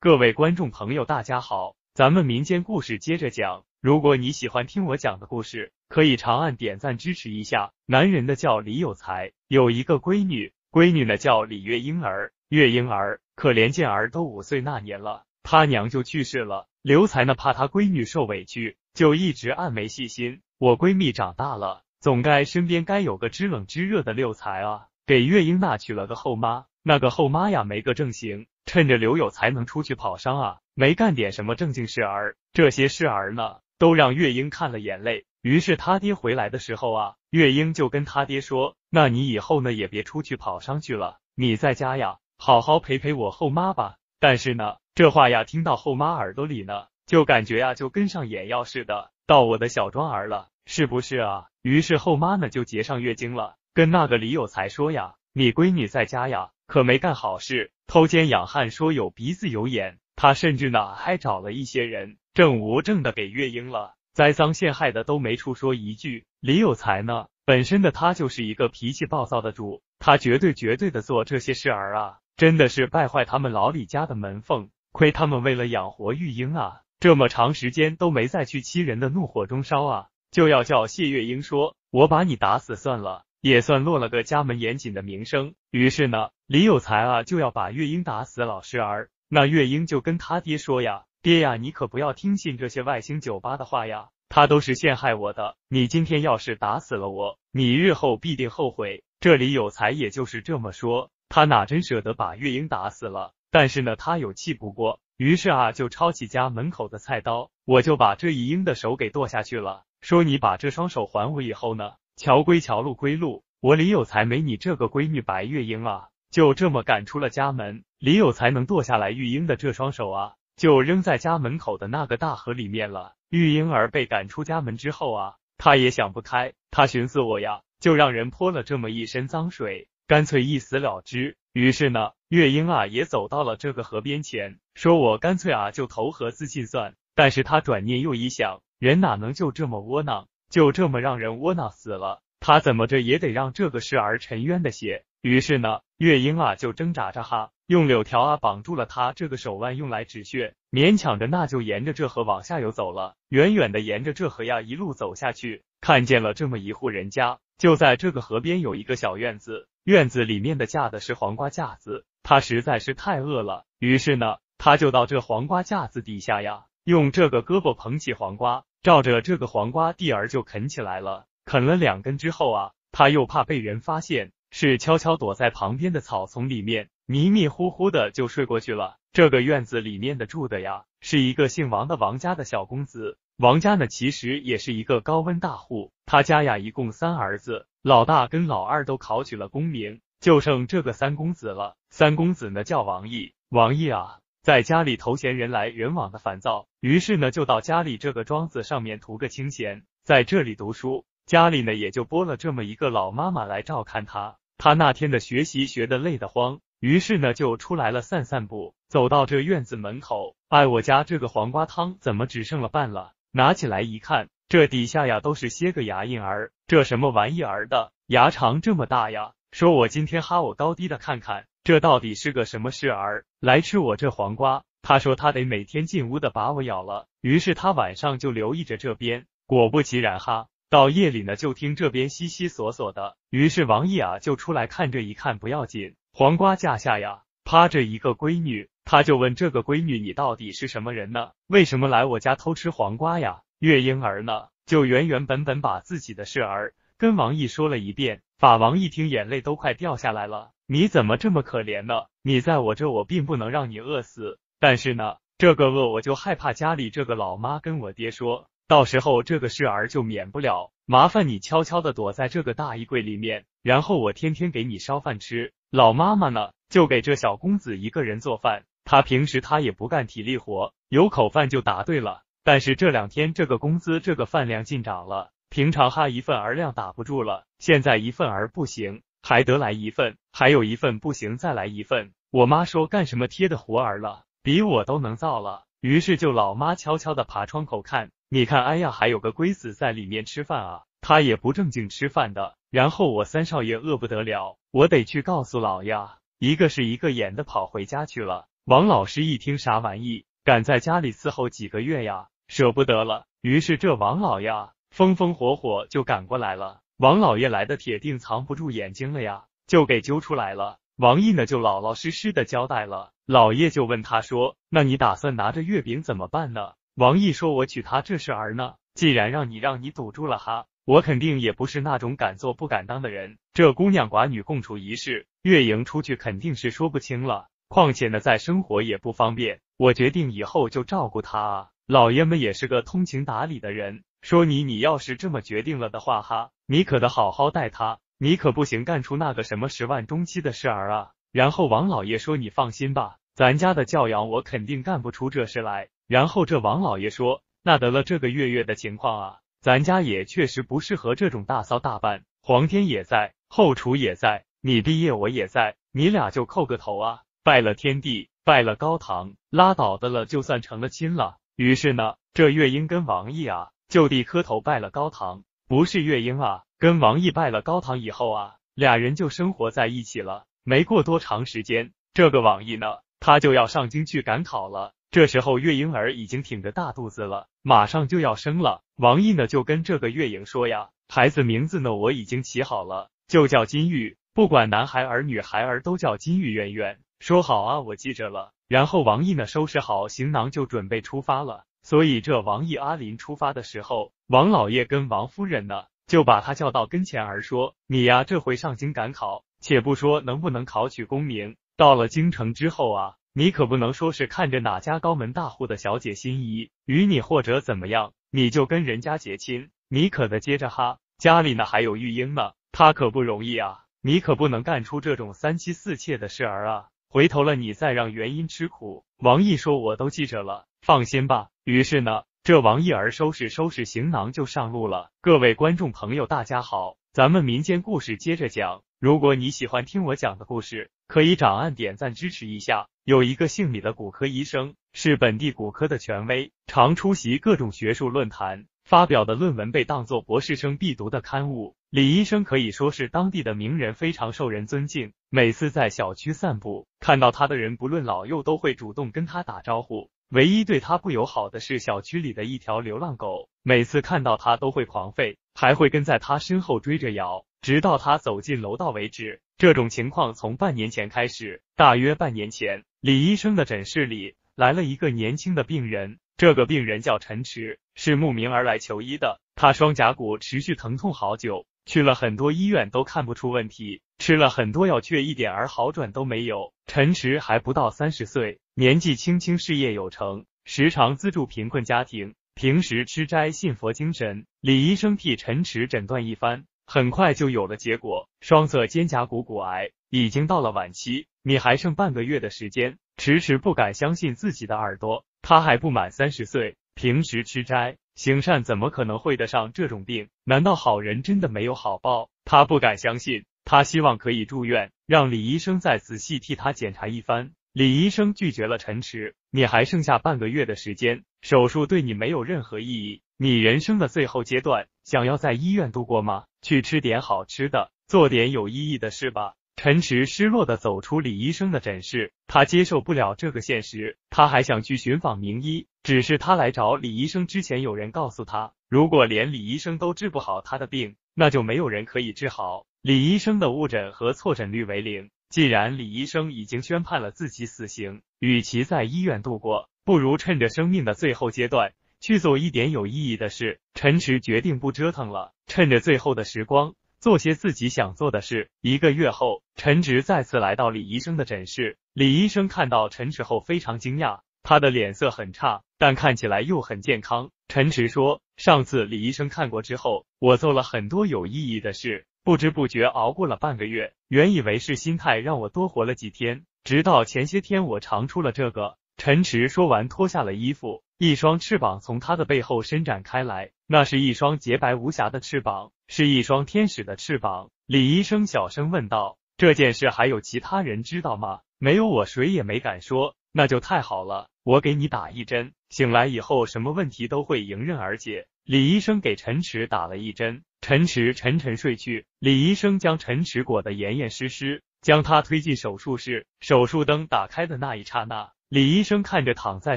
各位观众朋友，大家好，咱们民间故事接着讲。如果你喜欢听我讲的故事，可以长按点赞支持一下。男人的叫李有才，有一个闺女，闺女呢叫李月英儿。月英儿可怜见儿都五岁那年了，他娘就去世了。刘才呢怕他闺女受委屈，就一直暗没细心。我闺蜜长大了，总该身边该有个知冷知热的六才啊，给月英那娶了个后妈。那个后妈呀没个正形。趁着刘有才能出去跑商啊，没干点什么正经事儿，这些事儿呢，都让月英看了眼泪。于是他爹回来的时候啊，月英就跟他爹说：“那你以后呢也别出去跑商去了，你在家呀，好好陪陪我后妈吧。”但是呢，这话呀听到后妈耳朵里呢，就感觉呀就跟上眼药似的，到我的小庄儿了，是不是啊？于是后妈呢就结上月经了，跟那个李有才说呀：“你闺女在家呀。”可没干好事，偷奸养汉，说有鼻子有眼。他甚至呢还找了一些人，正无证的给月英了，栽赃陷害的都没处说一句。李有才呢，本身的他就是一个脾气暴躁的主，他绝对绝对的做这些事儿啊，真的是败坏他们老李家的门风。亏他们为了养活玉英啊，这么长时间都没再去欺人的怒火中烧啊，就要叫谢月英说，我把你打死算了。也算落了个家门严谨的名声。于是呢，李有才啊就要把月英打死。老实儿，那月英就跟他爹说呀：“爹呀，你可不要听信这些外星酒吧的话呀，他都是陷害我的。你今天要是打死了我，你日后必定后悔。”这李有才也就是这么说，他哪真舍得把月英打死了？但是呢，他又气不过，于是啊就抄起家门口的菜刀，我就把这一英的手给剁下去了，说：“你把这双手还我，以后呢？”桥归桥，路归路。我李有才没你这个闺女白月英啊，就这么赶出了家门。李有才能剁下来玉英的这双手啊，就扔在家门口的那个大河里面了。玉英儿被赶出家门之后啊，她也想不开，她寻思我呀，就让人泼了这么一身脏水，干脆一死了之。于是呢，月英啊也走到了这个河边前，说我干脆啊就投河自尽算了。但是他转念又一想，人哪能就这么窝囊？就这么让人窝囊死了，他怎么着也得让这个事儿沉冤的血。于是呢，月英啊就挣扎着哈，用柳条啊绑住了他这个手腕，用来止血，勉强着那就沿着这河往下游走了。远远的沿着这河呀，一路走下去，看见了这么一户人家，就在这个河边有一个小院子，院子里面的架的是黄瓜架子。他实在是太饿了，于是呢，他就到这黄瓜架子底下呀，用这个胳膊捧起黄瓜。照着这个黄瓜地儿就啃起来了，啃了两根之后啊，他又怕被人发现，是悄悄躲在旁边的草丛里面，迷迷糊糊的就睡过去了。这个院子里面的住的呀，是一个姓王的王家的小公子。王家呢，其实也是一个高温大户，他家呀一共三儿子，老大跟老二都考取了功名，就剩这个三公子了。三公子呢叫王毅，王毅啊。在家里头闲人来人往的烦躁，于是呢就到家里这个庄子上面图个清闲，在这里读书。家里呢也就拨了这么一个老妈妈来照看他。他那天的学习学的累得慌，于是呢就出来了散散步，走到这院子门口，哎，我家这个黄瓜汤怎么只剩了半了？拿起来一看，这底下呀都是些个牙印儿，这什么玩意儿的？牙长这么大呀？说我今天哈我高低的看看。这到底是个什么事儿？来吃我这黄瓜？他说他得每天进屋的把我咬了。于是他晚上就留意着这边，果不其然哈，到夜里呢就听这边悉悉索索的。于是王毅啊就出来看这一看，不要紧，黄瓜架下呀趴着一个闺女，他就问这个闺女你到底是什么人呢？为什么来我家偷吃黄瓜呀？月婴儿呢就原原本本把自己的事儿跟王毅说了一遍。法王一听眼泪都快掉下来了。你怎么这么可怜呢？你在我这，我并不能让你饿死，但是呢，这个饿我就害怕家里这个老妈跟我爹说，到时候这个事儿就免不了。麻烦你悄悄的躲在这个大衣柜里面，然后我天天给你烧饭吃。老妈妈呢，就给这小公子一个人做饭。他平时他也不干体力活，有口饭就打对了。但是这两天这个工资这个饭量进涨了，平常哈一份儿量打不住了，现在一份儿不行。还得来一份，还有一份不行，再来一份。我妈说干什么贴的活儿了，比我都能造了。于是就老妈悄悄的爬窗口看，你看，哎呀，还有个龟子在里面吃饭啊，他也不正经吃饭的。然后我三少爷饿不得了，我得去告诉老爷一个是一个眼的跑回家去了。王老师一听啥玩意，敢在家里伺候几个月呀，舍不得了。于是这王老爷风风火火就赶过来了。王老爷来的铁定藏不住眼睛了呀，就给揪出来了。王毅呢就老老实实的交代了。老爷就问他说：“那你打算拿着月饼怎么办呢？”王毅说：“我娶她这事儿呢，既然让你让你堵住了哈，我肯定也不是那种敢做不敢当的人。这孤男寡女共处一室，月莹出去肯定是说不清了。况且呢，在生活也不方便，我决定以后就照顾她啊。老爷们也是个通情达理的人，说你你要是这么决定了的话哈。”你可得好好待他，你可不行干出那个什么十万中期的事儿啊！然后王老爷说：“你放心吧，咱家的教养，我肯定干不出这事来。”然后这王老爷说：“那得了这个月月的情况啊，咱家也确实不适合这种大骚大办。皇天也在，后厨也在，你毕业我也在，你俩就叩个头啊，拜了天地，拜了高堂，拉倒的了，就算成了亲了。”于是呢，这月英跟王毅啊，就地磕头拜了高堂。不是月英啊，跟王毅拜了高堂以后啊，俩人就生活在一起了。没过多长时间，这个王毅呢，他就要上京去赶考了。这时候月英儿已经挺着大肚子了，马上就要生了。王毅呢，就跟这个月英说呀：“孩子名字呢，我已经起好了，就叫金玉，不管男孩儿女孩儿都叫金玉圆圆。”说好啊，我记着了。然后王毅呢收拾好行囊，就准备出发了。所以这王毅阿林出发的时候。王老爷跟王夫人呢，就把他叫到跟前儿说：“你呀，这回上京赶考，且不说能不能考取功名，到了京城之后啊，你可不能说是看着哪家高门大户的小姐心仪，与你或者怎么样，你就跟人家结亲。你可得接着哈，家里呢还有玉英呢，她可不容易啊，你可不能干出这种三妻四妾的事儿啊。回头了，你再让元英吃苦。”王毅说：“我都记着了，放心吧。”于是呢。这王儿收拾收拾行囊就上路了。各位观众朋友，大家好，咱们民间故事接着讲。如果你喜欢听我讲的故事，可以长按点赞支持一下。有一个姓李的骨科医生，是本地骨科的权威，常出席各种学术论坛，发表的论文被当作博士生必读的刊物。李医生可以说是当地的名人，非常受人尊敬。每次在小区散步，看到他的人，不论老幼，都会主动跟他打招呼。唯一对他不友好的是小区里的一条流浪狗，每次看到他都会狂吠，还会跟在他身后追着咬，直到他走进楼道为止。这种情况从半年前开始。大约半年前，李医生的诊室里来了一个年轻的病人，这个病人叫陈池，是慕名而来求医的。他双颊骨持续疼痛好久，去了很多医院都看不出问题，吃了很多药却一点儿好转都没有。陈池还不到三十岁。年纪轻轻，事业有成，时常资助贫困家庭，平时吃斋信佛，精神。李医生替陈池诊断一番，很快就有了结果：双侧肩胛骨骨癌，已经到了晚期。你还剩半个月的时间，迟迟不敢相信自己的耳朵。他还不满三十岁，平时吃斋行善，怎么可能会得上这种病？难道好人真的没有好报？他不敢相信，他希望可以住院，让李医生再仔细替他检查一番。李医生拒绝了陈池，你还剩下半个月的时间，手术对你没有任何意义，你人生的最后阶段，想要在医院度过吗？去吃点好吃的，做点有意义的事吧。陈池失落的走出李医生的诊室，他接受不了这个现实，他还想去寻访名医，只是他来找李医生之前，有人告诉他，如果连李医生都治不好他的病，那就没有人可以治好。李医生的误诊和错诊率为零。既然李医生已经宣判了自己死刑，与其在医院度过，不如趁着生命的最后阶段去做一点有意义的事。陈池决定不折腾了，趁着最后的时光做些自己想做的事。一个月后，陈直再次来到李医生的诊室，李医生看到陈池后非常惊讶，他的脸色很差，但看起来又很健康。陈池说，上次李医生看过之后，我做了很多有意义的事。不知不觉熬过了半个月，原以为是心态让我多活了几天，直到前些天我尝出了这个。陈池说完，脱下了衣服，一双翅膀从他的背后伸展开来，那是一双洁白无瑕的翅膀，是一双天使的翅膀。李医生小声问道：“这件事还有其他人知道吗？”“没有，我谁也没敢说。”“那就太好了，我给你打一针，醒来以后什么问题都会迎刃而解。”李医生给陈池打了一针。陈池沉沉睡去，李医生将陈池裹得严严实实，将他推进手术室。手术灯打开的那一刹那，李医生看着躺在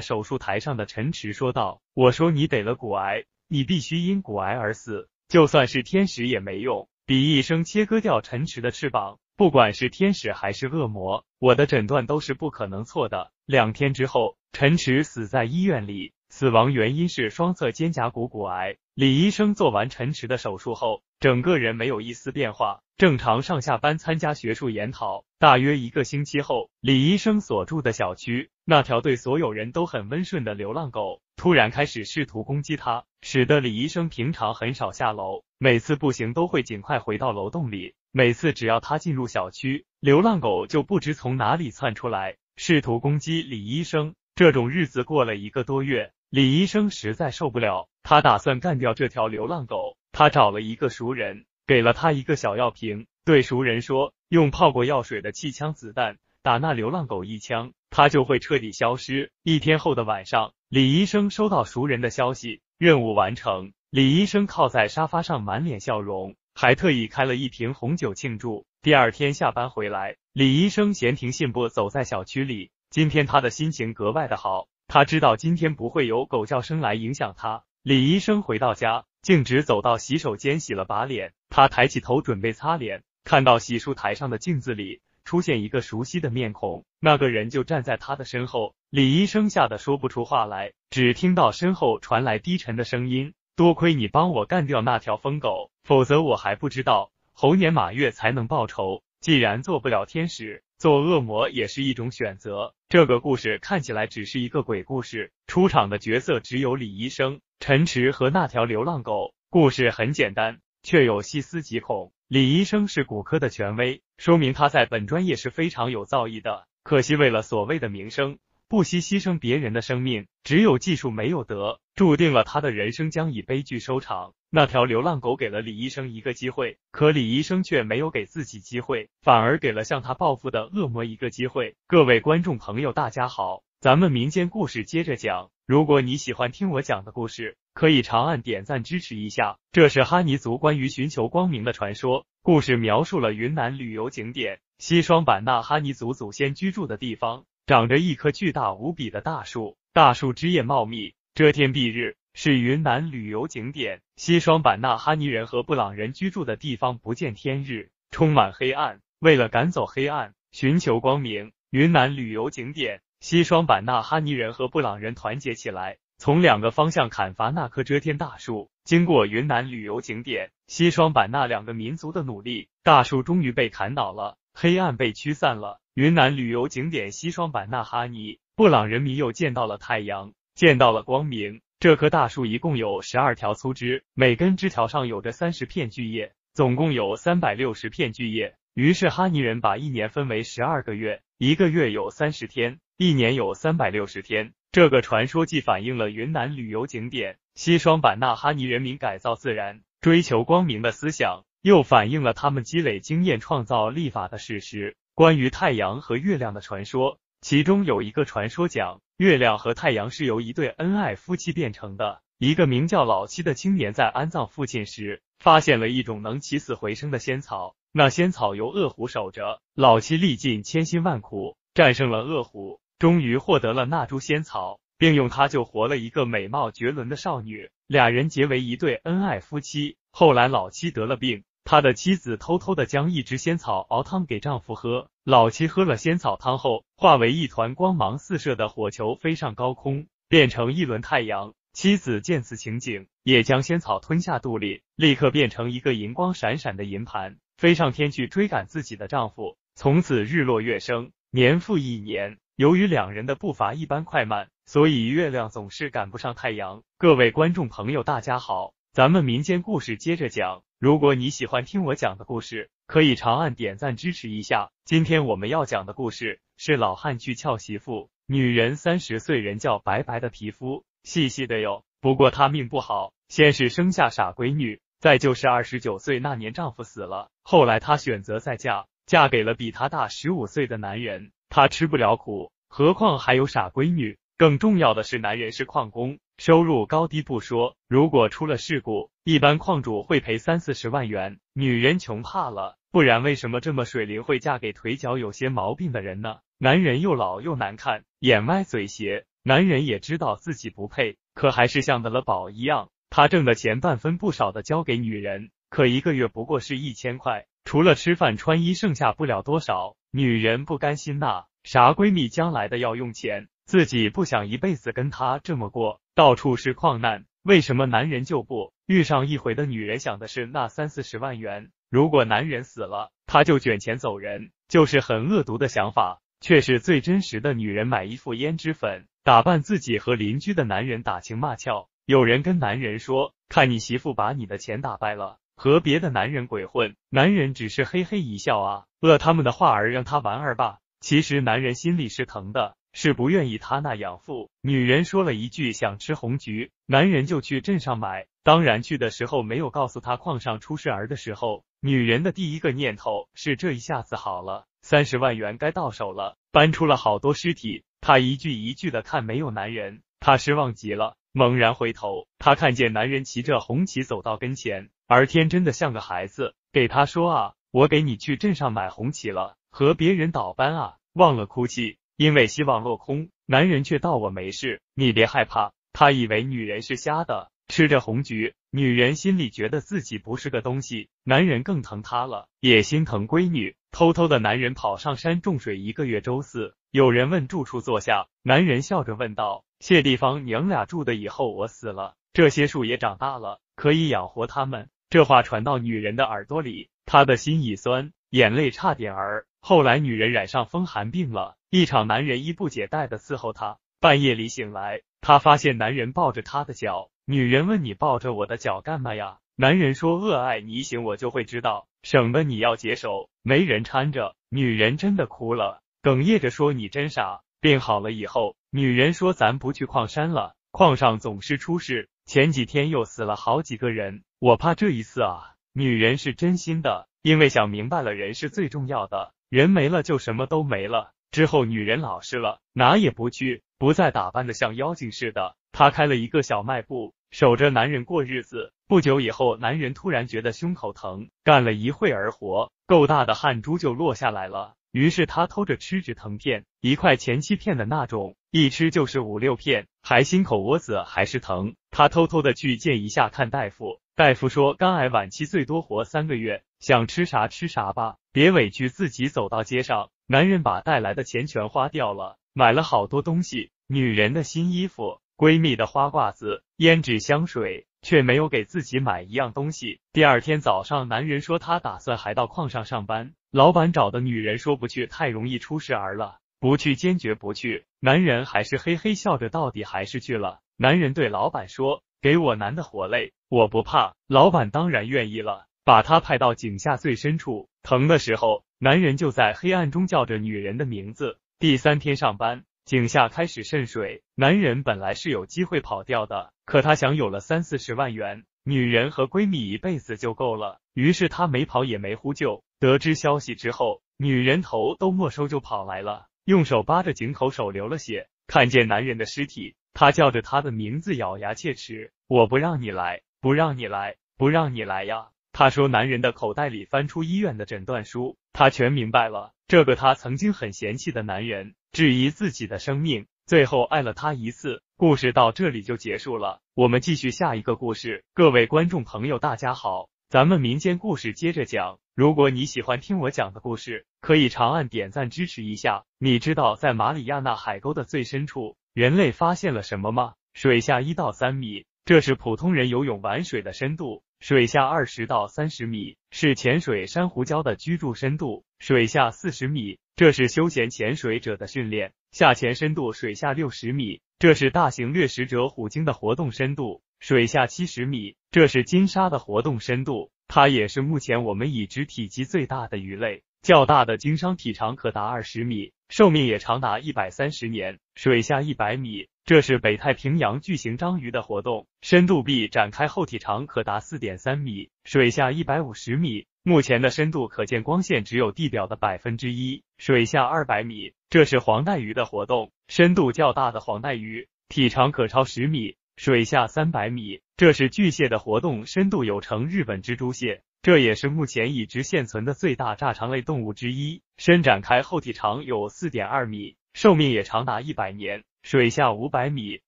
手术台上的陈池说道：“我说你得了骨癌，你必须因骨癌而死，就算是天使也没用。比医生切割掉陈池的翅膀，不管是天使还是恶魔，我的诊断都是不可能错的。”两天之后，陈池死在医院里，死亡原因是双侧肩胛骨骨癌。李医生做完陈池的手术后，整个人没有一丝变化，正常上下班、参加学术研讨。大约一个星期后，李医生所住的小区那条对所有人都很温顺的流浪狗，突然开始试图攻击他，使得李医生平常很少下楼，每次步行都会尽快回到楼洞里。每次只要他进入小区，流浪狗就不知从哪里窜出来，试图攻击李医生。这种日子过了一个多月，李医生实在受不了。他打算干掉这条流浪狗。他找了一个熟人，给了他一个小药瓶，对熟人说：“用泡过药水的气枪子弹打那流浪狗一枪，它就会彻底消失。”一天后的晚上，李医生收到熟人的消息，任务完成。李医生靠在沙发上，满脸笑容，还特意开了一瓶红酒庆祝。第二天下班回来，李医生闲庭信步走在小区里。今天他的心情格外的好，他知道今天不会有狗叫声来影响他。李医生回到家，径直走到洗手间洗了把脸。他抬起头准备擦脸，看到洗漱台上的镜子里出现一个熟悉的面孔，那个人就站在他的身后。李医生吓得说不出话来，只听到身后传来低沉的声音：“多亏你帮我干掉那条疯狗，否则我还不知道猴年马月才能报仇。既然做不了天使，做恶魔也是一种选择。”这个故事看起来只是一个鬼故事，出场的角色只有李医生、陈池和那条流浪狗。故事很简单，却有细思极恐。李医生是骨科的权威，说明他在本专业是非常有造诣的。可惜为了所谓的名声。不惜牺牲别人的生命，只有技术没有德，注定了他的人生将以悲剧收场。那条流浪狗给了李医生一个机会，可李医生却没有给自己机会，反而给了向他报复的恶魔一个机会。各位观众朋友，大家好，咱们民间故事接着讲。如果你喜欢听我讲的故事，可以长按点赞支持一下。这是哈尼族关于寻求光明的传说，故事描述了云南旅游景点西双版纳哈尼族祖先居住的地方。长着一棵巨大无比的大树，大树枝叶茂密，遮天蔽日，是云南旅游景点西双版纳哈尼人和布朗人居住的地方。不见天日，充满黑暗。为了赶走黑暗，寻求光明，云南旅游景点西双版纳哈尼人和布朗人团结起来，从两个方向砍伐那棵遮天大树。经过云南旅游景点西双版纳两个民族的努力，大树终于被砍倒了，黑暗被驱散了。云南旅游景点西双版纳哈尼布朗人民又见到了太阳，见到了光明。这棵大树一共有十二条粗枝，每根枝条上有着三十片巨叶，总共有三百六十片巨叶。于是哈尼人把一年分为十二个月，一个月有三十天，一年有三百六十天。这个传说既反映了云南旅游景点西双版纳哈尼人民改造自然、追求光明的思想，又反映了他们积累经验、创造历法的事实。关于太阳和月亮的传说，其中有一个传说讲，月亮和太阳是由一对恩爱夫妻变成的。一个名叫老七的青年在安葬父亲时，发现了一种能起死回生的仙草。那仙草由恶虎守着，老七历尽千辛万苦，战胜了恶虎，终于获得了那株仙草，并用它救活了一个美貌绝伦的少女，俩人结为一对恩爱夫妻。后来，老七得了病。他的妻子偷偷的将一只仙草熬汤给丈夫喝，老七喝了仙草汤后，化为一团光芒四射的火球，飞上高空，变成一轮太阳。妻子见此情景，也将仙草吞下肚里，立刻变成一个银光闪闪的银盘，飞上天去追赶自己的丈夫。从此日落月升，年复一年。由于两人的步伐一般快慢，所以月亮总是赶不上太阳。各位观众朋友，大家好。咱们民间故事接着讲。如果你喜欢听我讲的故事，可以长按点赞支持一下。今天我们要讲的故事是老汉去撬媳妇，女人三十岁，人叫白白的皮肤，细细的哟。不过她命不好，先是生下傻闺女，再就是二十九岁那年丈夫死了。后来她选择再嫁，嫁给了比她大十五岁的男人。她吃不了苦，何况还有傻闺女。更重要的是，男人是矿工，收入高低不说，如果出了事故，一般矿主会赔三四十万元。女人穷怕了，不然为什么这么水灵会嫁给腿脚有些毛病的人呢？男人又老又难看，眼歪嘴斜，男人也知道自己不配，可还是像得了宝一样，他挣的钱半分不少的交给女人，可一个月不过是一千块，除了吃饭穿衣，剩下不了多少。女人不甘心呐，啥闺蜜将来的要用钱。自己不想一辈子跟他这么过，到处是矿难，为什么男人就不遇上一回的女人想的是那三四十万元？如果男人死了，他就卷钱走人，就是很恶毒的想法，却是最真实的女人买一副胭脂粉打扮自己，和邻居的男人打情骂俏。有人跟男人说，看你媳妇把你的钱打败了，和别的男人鬼混，男人只是嘿嘿一笑啊，饿他们的话儿让他玩儿吧，其实男人心里是疼的。是不愿意他那养父。女人说了一句想吃红菊，男人就去镇上买。当然去的时候没有告诉他矿上出事儿的时候。女人的第一个念头是这一下子好了，三十万元该到手了。搬出了好多尸体，他一句一句的看，没有男人，他失望极了。猛然回头，他看见男人骑着红旗走到跟前，而天真的像个孩子，给他说啊，我给你去镇上买红旗了，和别人倒班啊，忘了哭泣。因为希望落空，男人却道我没事，你别害怕。他以为女人是瞎的，吃着红菊，女人心里觉得自己不是个东西，男人更疼她了，也心疼闺女。偷偷的男人跑上山种水，一个月周四，有人问住处坐下，男人笑着问道：“谢地方娘俩住的，以后我死了，这些树也长大了，可以养活他们。”这话传到女人的耳朵里，她的心一酸，眼泪差点儿。后来女人染上风寒病了。一场男人衣不解带的伺候她，半夜里醒来，她发现男人抱着她的脚。女人问：“你抱着我的脚干嘛呀？”男人说：“饿，爱你醒我就会知道，省得你要解手没人搀着。”女人真的哭了，哽咽着说：“你真傻。”病好了以后，女人说：“咱不去矿山了，矿上总是出事，前几天又死了好几个人，我怕这一次啊。”女人是真心的，因为想明白了，人是最重要的，人没了就什么都没了。之后，女人老实了，哪也不去，不再打扮的像妖精似的。她开了一个小卖部，守着男人过日子。不久以后，男人突然觉得胸口疼，干了一会儿活，够大的汗珠就落下来了。于是他偷着吃止疼片，一块钱七片的那种，一吃就是五六片，还心口窝子还是疼。他偷偷的去见一下看大夫，大夫说肝癌晚期最多活三个月，想吃啥吃啥吧，别委屈自己。走到街上。男人把带来的钱全花掉了，买了好多东西，女人的新衣服，闺蜜的花褂子，胭脂香水，却没有给自己买一样东西。第二天早上，男人说他打算还到矿上上班，老板找的女人说不去太容易出事儿了，不去坚决不去。男人还是嘿嘿笑着，到底还是去了。男人对老板说：“给我男的活累，我不怕。”老板当然愿意了，把他派到井下最深处，疼的时候。男人就在黑暗中叫着女人的名字。第三天上班，井下开始渗水。男人本来是有机会跑掉的，可他想有了三四十万元，女人和闺蜜一辈子就够了。于是他没跑也没呼救。得知消息之后，女人头都没收就跑来了，用手扒着井口，手流了血。看见男人的尸体，他叫着他的名字，咬牙切齿：“我不让你来，不让你来，不让你来呀！”他说：“男人的口袋里翻出医院的诊断书，他全明白了。这个他曾经很嫌弃的男人，质疑自己的生命，最后爱了他一次。故事到这里就结束了，我们继续下一个故事。各位观众朋友，大家好，咱们民间故事接着讲。如果你喜欢听我讲的故事，可以长按点赞支持一下。你知道在马里亚纳海沟的最深处，人类发现了什么吗？水下一到三米，这是普通人游泳玩水的深度。”水下二十到三十米是潜水珊瑚礁的居住深度，水下四十米这是休闲潜水者的训练下潜深度，水下六十米这是大型掠食者虎鲸的活动深度，水下七十米这是金鲨的活动深度，它也是目前我们已知体积最大的鱼类，较大的鲸鲨体长可达二十米，寿命也长达一百三十年，水下一百米。这是北太平洋巨型章鱼的活动，深度臂展开后体长可达四点三米，水下一百五十米。目前的深度可见光线只有地表的百分之一。水下二百米，这是黄带鱼的活动，深度较大的黄带鱼体长可超十米，水下三百米。这是巨蟹的活动，深度有成日本蜘蛛蟹，这也是目前已知现存的最大炸肠类动物之一，伸展开后体长有四点二米，寿命也长达一百年。水下五百米，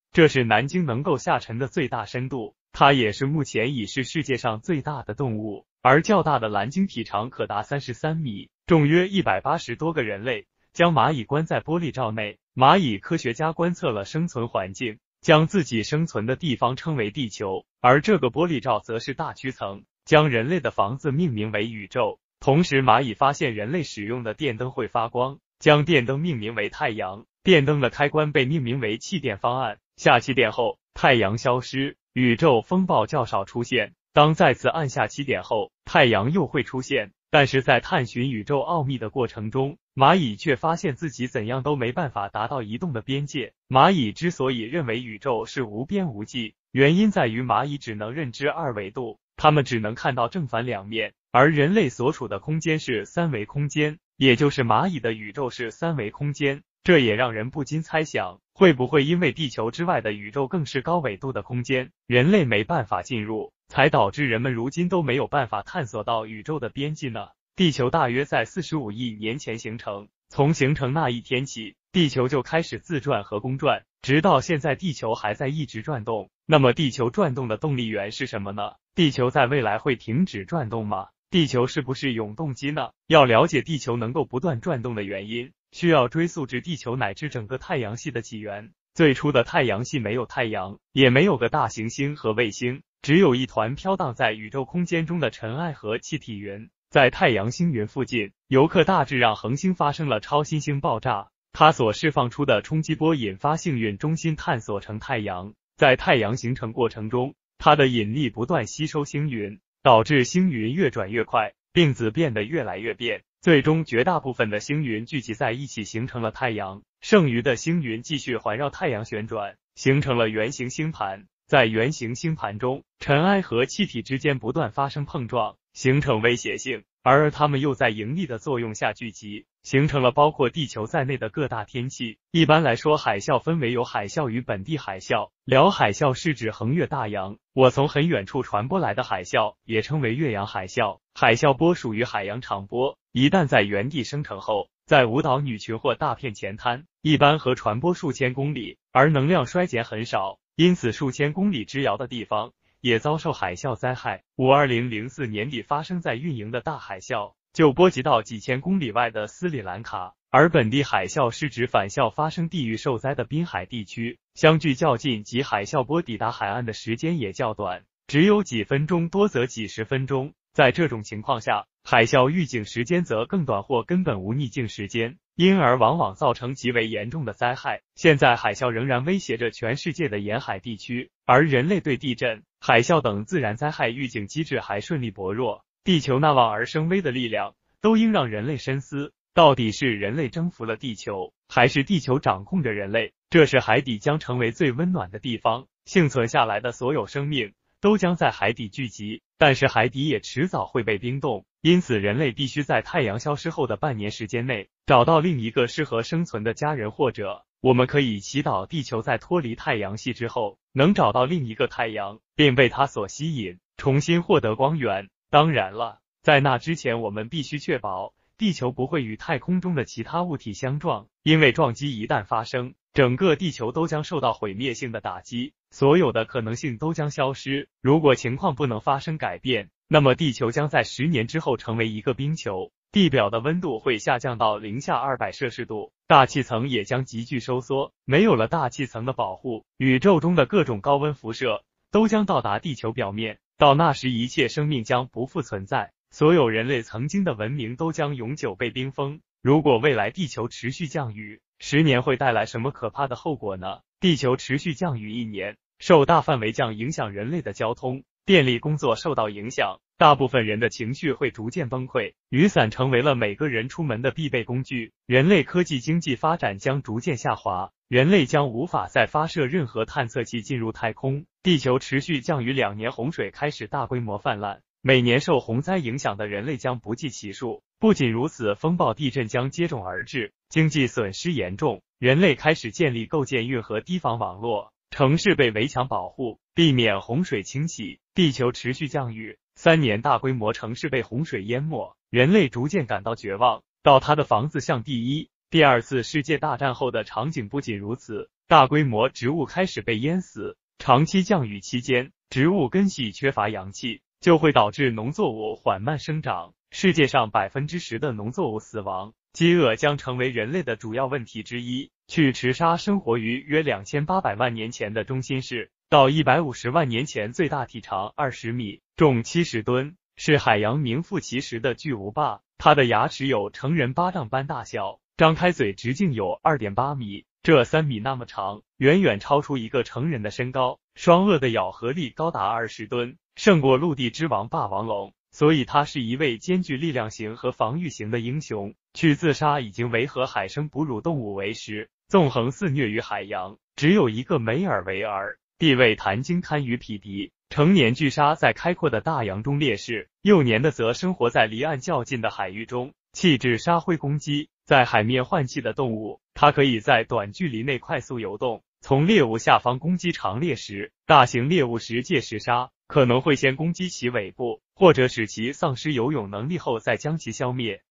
这是南鲸能够下沉的最大深度。它也是目前已是世界上最大的动物。而较大的蓝鲸体长可达三十三米，重约一百八十多个人类。将蚂蚁关在玻璃罩内，蚂蚁科学家观测了生存环境，将自己生存的地方称为地球，而这个玻璃罩则是大区层。将人类的房子命名为宇宙，同时蚂蚁发现人类使用的电灯会发光，将电灯命名为太阳。电灯的开关被命名为气垫方案。下气垫后，太阳消失，宇宙风暴较少出现。当再次按下起点后，太阳又会出现。但是在探寻宇宙奥秘的过程中，蚂蚁却发现自己怎样都没办法达到移动的边界。蚂蚁之所以认为宇宙是无边无际，原因在于蚂蚁只能认知二维度，它们只能看到正反两面，而人类所处的空间是三维空间，也就是蚂蚁的宇宙是三维空间。这也让人不禁猜想，会不会因为地球之外的宇宙更是高纬度的空间，人类没办法进入，才导致人们如今都没有办法探索到宇宙的边际呢？地球大约在四十五亿年前形成，从形成那一天起，地球就开始自转和公转，直到现在，地球还在一直转动。那么，地球转动的动力源是什么呢？地球在未来会停止转动吗？地球是不是永动机呢？要了解地球能够不断转动的原因。需要追溯至地球乃至整个太阳系的起源。最初的太阳系没有太阳，也没有个大行星和卫星，只有一团飘荡在宇宙空间中的尘埃和气体云。在太阳星云附近，游客大致让恒星发生了超新星爆炸，它所释放出的冲击波引发幸运中心探索成太阳。在太阳形成过程中，它的引力不断吸收星云，导致星云越转越快，并子变得越来越变。最终，绝大部分的星云聚集在一起，形成了太阳。剩余的星云继续环绕太阳旋转，形成了圆形星盘。在圆形星盘中，尘埃和气体之间不断发生碰撞，形成威胁性。而它们又在引力的作用下聚集，形成了包括地球在内的各大天气。一般来说，海啸分为有海啸与本地海啸。辽海啸是指横越大洋，我从很远处传播来的海啸，也称为岳阳海啸。海啸波属于海洋长波，一旦在原地生成后，在舞蹈女群或大片前滩，一般和传播数千公里，而能量衰减很少，因此数千公里之遥的地方。也遭受海啸灾害。五二零零四年底发生在运营的大海啸，就波及到几千公里外的斯里兰卡。而本地海啸是指反校发生地域受灾的滨海地区，相距较近，及海啸波抵达海岸的时间也较短，只有几分钟，多则几十分钟。在这种情况下，海啸预警时间则更短或根本无逆境时间，因而往往造成极为严重的灾害。现在，海啸仍然威胁着全世界的沿海地区，而人类对地震、海啸等自然灾害预警机制还顺利薄弱。地球那望而生威的力量，都应让人类深思：到底是人类征服了地球，还是地球掌控着人类？这是海底将成为最温暖的地方，幸存下来的所有生命。都将在海底聚集，但是海底也迟早会被冰冻，因此人类必须在太阳消失后的半年时间内找到另一个适合生存的家人，或者我们可以祈祷地球在脱离太阳系之后能找到另一个太阳，并被它所吸引，重新获得光源。当然了，在那之前，我们必须确保地球不会与太空中的其他物体相撞，因为撞击一旦发生。整个地球都将受到毁灭性的打击，所有的可能性都将消失。如果情况不能发生改变，那么地球将在十年之后成为一个冰球，地表的温度会下降到零下二百摄氏度，大气层也将急剧收缩。没有了大气层的保护，宇宙中的各种高温辐射都将到达地球表面。到那时，一切生命将不复存在，所有人类曾经的文明都将永久被冰封。如果未来地球持续降雨，十年会带来什么可怕的后果呢？地球持续降雨一年，受大范围降影响，人类的交通、电力工作受到影响，大部分人的情绪会逐渐崩溃。雨伞成为了每个人出门的必备工具，人类科技经济发展将逐渐下滑，人类将无法再发射任何探测器进入太空。地球持续降雨两年，洪水开始大规模泛滥，每年受洪灾影响的人类将不计其数。不仅如此，风暴、地震将接踵而至，经济损失严重。人类开始建立、构建运河、堤防网络，城市被围墙保护，避免洪水侵袭。地球持续降雨三年，大规模城市被洪水淹没，人类逐渐感到绝望。倒塌的房子像第一、第二次世界大战后的场景。不仅如此，大规模植物开始被淹死。长期降雨期间，植物根系缺乏氧气，就会导致农作物缓慢生长。世界上百分之十的农作物死亡，饥饿将成为人类的主要问题之一。巨齿鲨生活于约两千八百万年前的中新世，到一百五十万年前，最大体长二十米，重七十吨，是海洋名副其实的巨无霸。它的牙齿有成人巴掌般大小，张开嘴直径有二点八米，这三米那么长，远远超出一个成人的身高。双颚的咬合力高达二十吨，胜过陆地之王霸王龙。所以，他是一位兼具力量型和防御型的英雄。去自杀已经违和海生哺乳动物为食，纵横肆虐于海洋。只有一个梅尔维尔地位谈经堪于匹敌。成年巨鲨在开阔的大洋中猎食，幼年的则生活在离岸较近的海域中。气质沙灰攻击，在海面换气的动物。它可以在短距离内快速游动，从猎物下方攻击长猎食、大型猎物时借食杀。可能会先攻击其尾部，或者使其丧失游泳能力后再将其消灭。